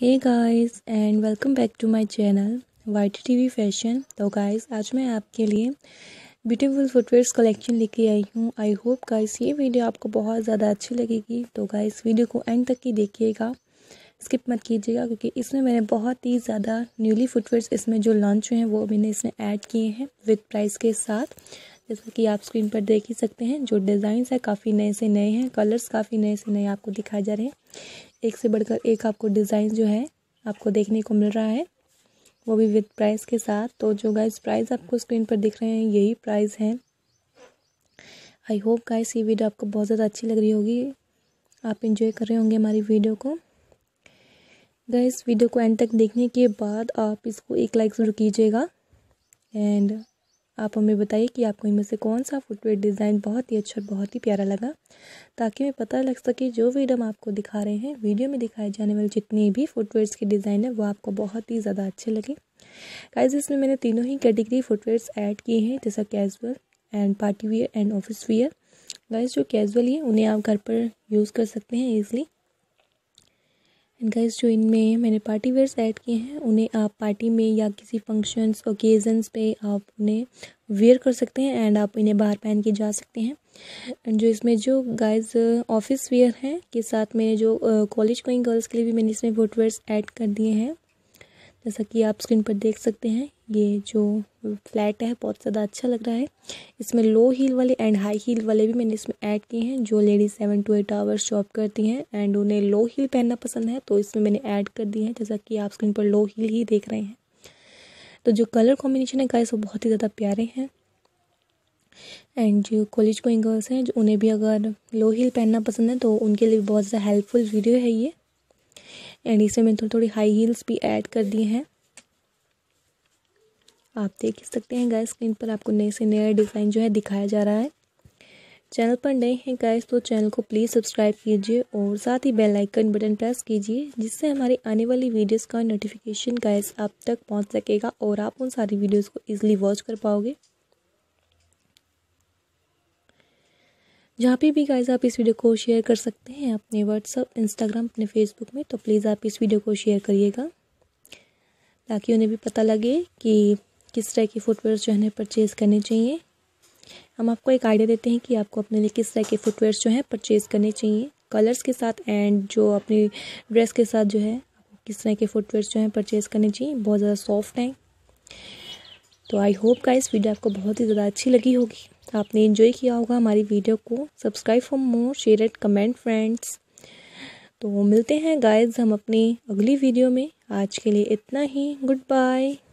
hey guys and welcome back to my channel Y T V fashion तो guys आज मैं आपके लिए ब्यूटीफुल फुटवेयर्स कलेक्शन लेके आई हूँ आई होप गाइस ये वीडियो आपको बहुत ज़्यादा अच्छी लगेगी तो गाइस वीडियो को एंड तक ही देखिएगा स्किप मत कीजिएगा क्योंकि इसमें मैंने बहुत ही ज़्यादा न्यूली फुटवेयर्स इसमें जो लॉन्च हुए हैं वो मैंने इसमें ऐड किए हैं विद प्राइस के साथ जैसा कि आप स्क्रीन पर देख ही सकते हैं जो डिज़ाइंस है काफ़ी नए से नए हैं कलर्स काफ़ी नए से नए आपको दिखाए जा रहे हैं एक से बढ़कर एक आपको डिज़ाइन जो है आपको देखने को मिल रहा है वो भी विद प्राइस के साथ तो जो गाइस प्राइस आपको स्क्रीन पर दिख रहे हैं यही प्राइस हैं आई होप गाइस ये वीडियो आपको बहुत ज़्यादा अच्छी लग रही होगी आप इन्जॉय कर रहे होंगे हमारी वीडियो को गाइस वीडियो को एंड तक देखने के बाद आप इसको एक लाइक ज़रूर कीजिएगा एंड आप हमें बताइए कि आपको इनमें से कौन सा फुटवेयर डिज़ाइन बहुत ही अच्छा और बहुत ही प्यारा लगा ताकि हमें पता लग सके जो वीडियो हम आपको दिखा रहे हैं वीडियो में दिखाए जाने वाले जितने भी फुटवेयर्स के डिज़ाइन है वो आपको बहुत ही ज़्यादा अच्छे लगे गाइज इसमें मैंने तीनों ही कैटेगरी फुटवेयर्स ऐड किए हैं जैसा casual and party wear and office wear guys जो कैजुअल है उन्हें आप घर पर यूज़ कर सकते हैं ईजिली एंड गाइस जो इनमें मैंने पार्टी वेयर्स ऐड किए हैं उन्हें आप पार्टी में या किसी फंक्शंस ओकेजन्स पे आप उन्हें वेयर कर सकते हैं एंड आप इन्हें बाहर पहन के जा सकते हैं एंड जो इसमें जो गाइस ऑफिस वेयर हैं के साथ में जो कॉलेज गोइंग गर्ल्स के लिए भी मैंने इसमें फुटवेयर्स ऐड कर दिए हैं जैसा कि आप स्क्रीन पर देख सकते हैं ये जो फ्लैट है बहुत ज़्यादा अच्छा लग रहा है इसमें लो हील वाले एंड हाई हील वाले भी मैंने इसमें ऐड किए हैं जो ladies seven to eight hours job करती हैं एंड उन्हें लो हील पहनना पसंद है तो इसमें मैंने ऐड कर दी है जैसा कि आप स्क्रीन पर लो हील ही देख रहे हैं तो जो कलर कॉम्बिनेशन है गाइस वो बहुत ही ज़्यादा प्यारे हैं एंड जो कॉलेज गोइंग गर्ल्स हैं जो उन्हें भी अगर लो हील पहनना पसंद है तो उनके लिए बहुत ज़्यादा हेल्पफुल वीडियो है ये एंड इसमें मैंने थोड़ी थोड़ी हाई हील्स भी ऐड कर दिए हैं आप देख सकते हैं गाइस स्क्रीन पर आपको नए से नया डिज़ाइन जो है दिखाया जा रहा है चैनल पर नए हैं गाइस तो चैनल को प्लीज़ सब्सक्राइब कीजिए और साथ ही बेल आइकन बटन प्रेस कीजिए जिससे हमारी आने वाली वीडियोस का नोटिफिकेशन गाइस आप तक पहुंच सकेगा और आप उन सारी वीडियोस को इजीली वॉच कर पाओगे जहाँ पे भी गाइस आप इस वीडियो को शेयर कर सकते हैं अपने व्हाट्सअप इंस्टाग्राम अपने फेसबुक में तो प्लीज़ आप इस वीडियो को शेयर करिएगा ताकि उन्हें भी पता लगे कि किस तरह की फुटवेयर जो है परचेज़ करने चाहिए हम आपको एक आइडिया देते हैं कि आपको अपने लिए किस तरह के फुटवेयर जो हैं परचेज़ करने चाहिए कलर्स के साथ एंड जो अपनी ड्रेस के साथ जो है किस तरह के फुटवेयर जो हैं परचेज़ करने चाहिए बहुत ज़्यादा सॉफ्ट हैं तो आई होप का वीडियो आपको बहुत ही ज़्यादा अच्छी लगी होगी आपने इन्जॉय किया होगा हमारी वीडियो को subscribe for more share at comment friends तो मिलते हैं गाइज हम अपनी अगली वीडियो में आज के लिए इतना ही गुड बाय